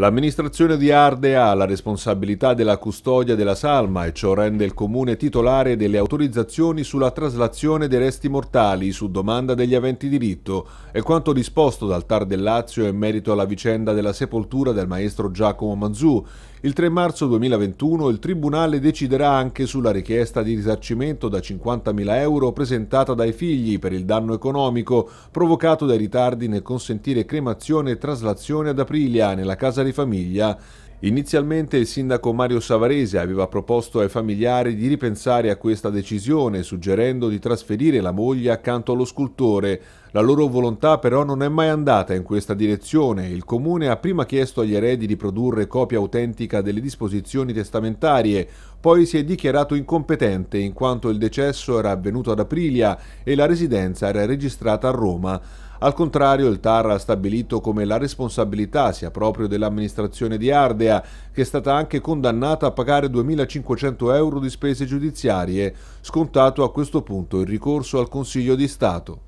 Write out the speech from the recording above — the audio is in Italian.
L'amministrazione di Arde ha la responsabilità della custodia della salma e ciò rende il comune titolare delle autorizzazioni sulla traslazione dei resti mortali su domanda degli aventi diritto e quanto disposto dal Tar del Lazio in merito alla vicenda della sepoltura del maestro Giacomo Manzù. Il 3 marzo 2021 il Tribunale deciderà anche sulla richiesta di risarcimento da 50.000 euro presentata dai figli per il danno economico provocato dai ritardi nel consentire cremazione e traslazione ad Aprilia nella casa di cari famiglia. Inizialmente il sindaco Mario Savarese aveva proposto ai familiari di ripensare a questa decisione, suggerendo di trasferire la moglie accanto allo scultore. La loro volontà però non è mai andata in questa direzione. Il comune ha prima chiesto agli eredi di produrre copia autentica delle disposizioni testamentarie, poi si è dichiarato incompetente in quanto il decesso era avvenuto ad Aprilia e la residenza era registrata a Roma. Al contrario, il TAR ha stabilito come la responsabilità sia proprio dell'amministrazione di Ardea, che è stata anche condannata a pagare 2.500 euro di spese giudiziarie, scontato a questo punto il ricorso al Consiglio di Stato.